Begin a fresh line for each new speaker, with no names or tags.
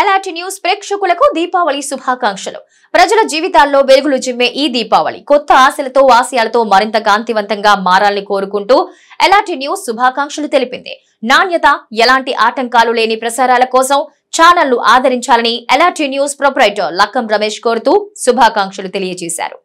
ఎలాంటి న్యూస్ ప్రేక్షకులకు దీపావళి శుభాకాంక్షలు ప్రజల జీవితాల్లో వెలుగులు జిమ్మే ఈ దీపావళి కొత్త ఆశలతో ఆశయాలతో మరింత కాంతివంతంగా మారాలని కోరుకుంటూ ఎలాంటి న్యూస్ శుభాకాంక్షలు తెలిపింది నాణ్యత ఎలాంటి ఆటంకాలు లేని ప్రసారాల కోసం ఛానళ్లు ఆదరించాలని ఎలాంటి న్యూస్ ప్రొపరైటర్ లక్కం రమేష్ కోరుతూ శుభాకాంక్షలు తెలియజేశారు